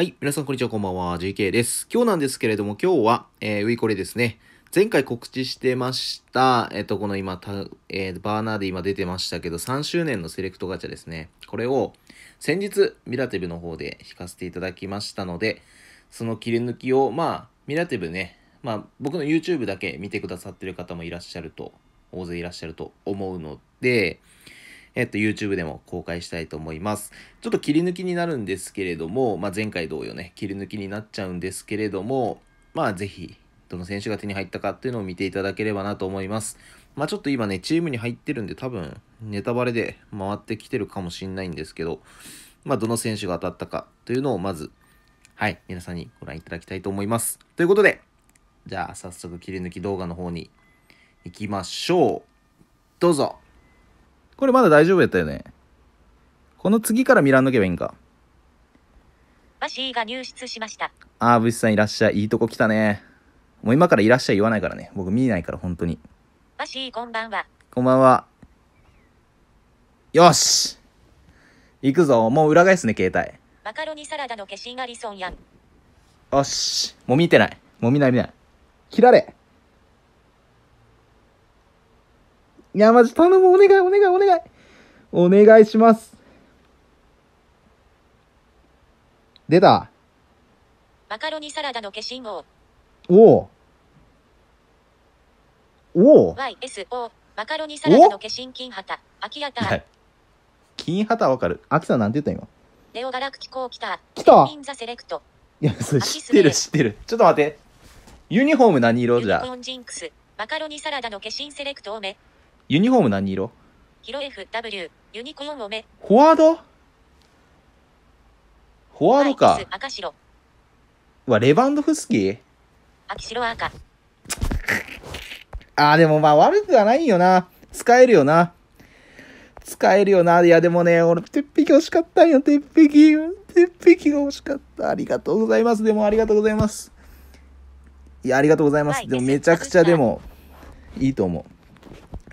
はい。皆さん、こんにちは。こんばんは。JK です。今日なんですけれども、今日は、えー、ウィコレですね。前回告知してました、えっ、ー、と、この今、えー、バーナーで今出てましたけど、3周年のセレクトガチャですね。これを、先日、ミラティブの方で引かせていただきましたので、その切り抜きを、まあ、ミラティブね、まあ、僕の YouTube だけ見てくださってる方もいらっしゃると、大勢いらっしゃると思うので、えっと、YouTube でも公開したいと思います。ちょっと切り抜きになるんですけれども、まあ、前回同様ね、切り抜きになっちゃうんですけれども、まあ、ぜひ、どの選手が手に入ったかっていうのを見ていただければなと思います。まあ、ちょっと今ね、チームに入ってるんで、多分、ネタバレで回ってきてるかもしんないんですけど、まあ、どの選手が当たったかというのを、まず、はい、皆さんにご覧いただきたいと思います。ということで、じゃあ、早速切り抜き動画の方に行きましょう。どうぞ。これまだ大丈夫やったよね。この次から見らんのけばいいんか。バシーが入室しました。あー、ブシさんいらっしゃい。いいとこ来たね。もう今からいらっしゃい言わないからね。僕見ないから、本当に。バシー、こんばんは。こんばんは。よし行くぞ。もう裏返すね、携帯。マカロニサラダの化身アリソンやん。よし。もう見てない。もう見ない見ない。切られいや、マジ頼む、お願い、お願い、お願い。お願いします。出た。マカロニサラダの化身王。おお。おお。YSO。マカロニサラダの化身金旗。秋やた。はい、金旗わかる。秋さんなんて言った今。レオガラク機構来た。来た。インザセレクト。いや、それ知ってる、知ってる。ちょっと待って。ユニフォーム何色じゃ。ユニコーンジンクス。マカロニサラダの化身セレクトをめ。ユニフォーム何色ヒロ FW、ユニコーンめ。フォワードフォワードか。赤白。うわ、レバンドフスキ秋白赤。あでもまあ悪くはないよな。使えるよな。使えるよな。いや、でもね、俺、鉄壁欲しかったんよ、鉄壁。鉄壁が欲しかった。ありがとうございます。でも、ありがとうございます。いや、ありがとうございます。でも、めちゃくちゃでも、いいと思う。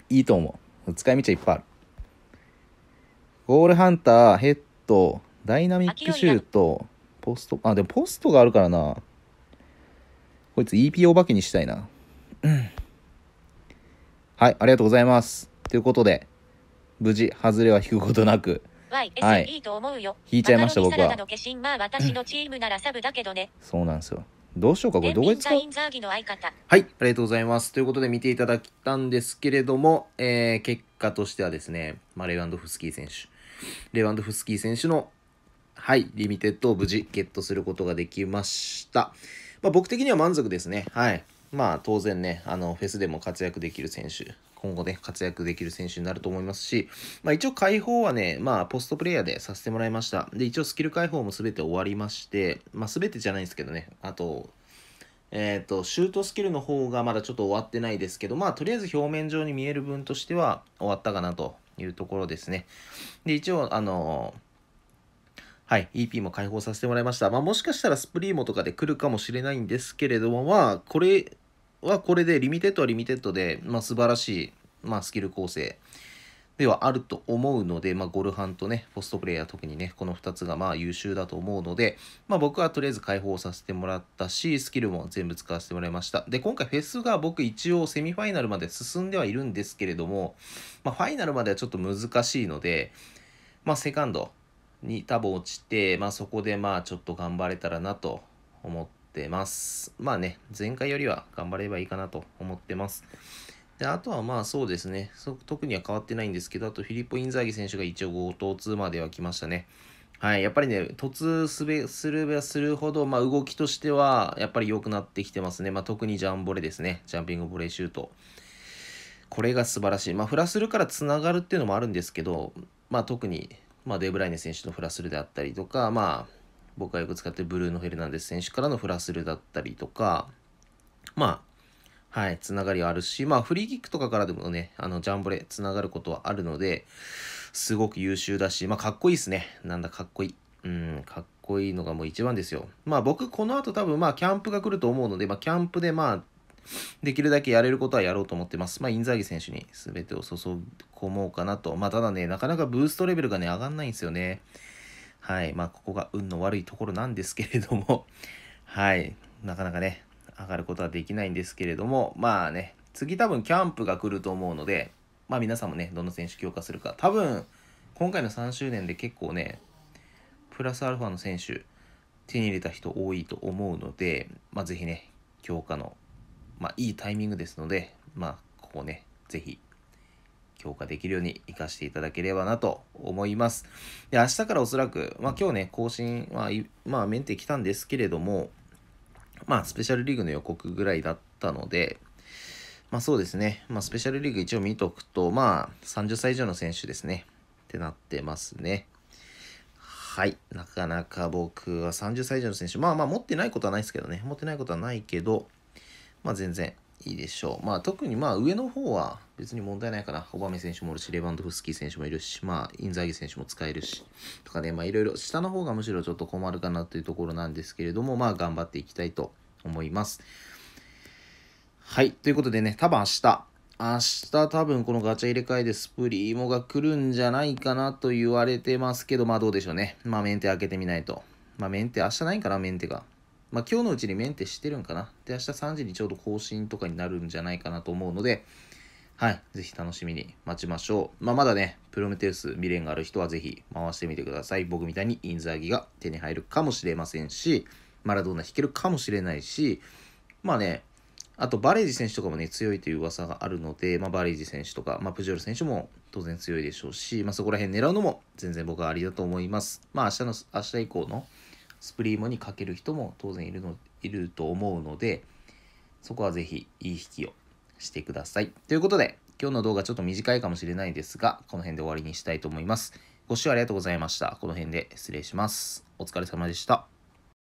いいと思う。使い道はいっぱいある。ゴールハンター、ヘッド、ダイナミックシュート、ポスト、あ、でもポストがあるからな。こいつ EP お化けにしたいな。うん。はい、ありがとうございます。ということで、無事、外れは引くことなく。はい。引いちゃいました、僕は。そうなんですよ。どうしようか、これこ画使うはい、ありがとうございます。ということで見ていただいたんですけれども、えー、結果としてはですね、まあ、レワンドフスキー選手、レワンドフスキー選手の、はい、リミテッドを無事ゲットすることができました。まあ、僕的には満足ですね。はい。まあ、当然ね、あの、フェスでも活躍できる選手今後ね、活躍できる選手になると思いますし、まあ一応解放はね、まあポストプレイヤーでさせてもらいました。で、一応スキル解放も全て終わりまして、まあ全てじゃないんですけどね、あと、えっ、ー、と、シュートスキルの方がまだちょっと終わってないですけど、まあとりあえず表面上に見える分としては終わったかなというところですね。で、一応、あのーはい、EP も解放させてもらいました。まあ、もしかしたらスプリーモとかで来るかもしれないんですけれども、まあ、これはこれでリミテッドはリミテッドで、まあ、素晴らしい、まあ、スキル構成ではあると思うので、まあ、ゴルハンとね、ポストプレイヤー特にね、この2つがまあ優秀だと思うので、まあ、僕はとりあえず解放させてもらったし、スキルも全部使わせてもらいました。で、今回フェスが僕一応セミファイナルまで進んではいるんですけれども、まあ、ファイナルまではちょっと難しいので、まあ、セカンドに多分落ちて、まあ、そこでまあちょっと頑張れたらなと思って、ってます。まあね、前回よりは頑張ればいいかなと思ってます。で、あとはまあそうですね、特には変わってないんですけど、あとフィリップ・インザーギ選手が一応5投2までは来ましたね。はい、やっぱりね、突すべ、すればするほど、まあ、動きとしては、やっぱり良くなってきてますね。まあ、特にジャンボレですね。ジャンピングボレーシュート。これが素晴らしい。まあ、フラスルからつながるっていうのもあるんですけど、まあ、特に、まあ、デブライネ選手のフラスルであったりとか、まあ、僕がよく使ってるブルーノ・ヘルナンデス選手からのフラスルだったりとか、まあ、はい、つながりはあるし、まあ、フリーキックとかからでもね、あの、ジャンボレ、つながることはあるので、すごく優秀だし、まあ、かっこいいですね。なんだ、かっこいい。うん、かっこいいのがもう一番ですよ。まあ、僕、この後多分、まあ、キャンプが来ると思うので、まあ、キャンプで、まあ、できるだけやれることはやろうと思ってます。まあ、インザーギ選手に全てを注ぎ込もうかなと。まあ、ただね、なかなかブーストレベルがね、上がんないんですよね。はい。まあ、ここが運の悪いところなんですけれども、はい。なかなかね、上がることはできないんですけれども、まあね、次多分キャンプが来ると思うので、まあ皆さんもね、どの選手強化するか。多分、今回の3周年で結構ね、プラスアルファの選手、手に入れた人多いと思うので、まあぜひね、強化の、まあいいタイミングですので、まあここね、ぜひ強化できるように活かしていただければなと思います。で、明日からおそらく、まあ今日ね、更新は、まあメンテ来たんですけれども、まあスペシャルリーグの予告ぐらいだったので、まあそうですね、まあスペシャルリーグ一応見とくと、まあ30歳以上の選手ですね、ってなってますね。はい。なかなか僕は30歳以上の選手、まあまあ持ってないことはないですけどね、持ってないことはないけど、まあ全然いいでしょう。まあ特にまあ上の方は別に問題ないかな。オバメ選手もいるし、レバンドフスキー選手もいるし、まあインザーギ選手も使えるし、とかね、まあいろいろ下の方がむしろちょっと困るかなというところなんですけれども、まあ頑張っていきたいと思います。はい。ということでね、多分明日、明日多分このガチャ入れ替えでスプリーモが来るんじゃないかなと言われてますけど、まあどうでしょうね。まあメンテ開けてみないと。まあメンテ、明日ないんかな、メンテが。まあ、今日のうちにメンテしてるんかな。で、明日3時にちょうど更新とかになるんじゃないかなと思うので、はい、ぜひ楽しみに待ちましょう。まあ、まだね、プロメテウス未練がある人はぜひ回してみてください。僕みたいにインザーギが手に入るかもしれませんし、マラドーナ弾けるかもしれないし、まあね、あとバレージ選手とかもね、強いという噂があるので、まあ、バレージ選手とか、まあ、プジョル選手も当然強いでしょうし、まあ、そこら辺狙うのも全然僕はありだと思います。まあ、明日の、明日以降の、スプリーモにかける人も当然いるのいると思うのでそこはぜひいい引きをしてください。ということで今日の動画ちょっと短いかもしれないですがこの辺で終わりにしたいと思います。ご視聴ありがとうございました。この辺で失礼します。お疲れ様でした。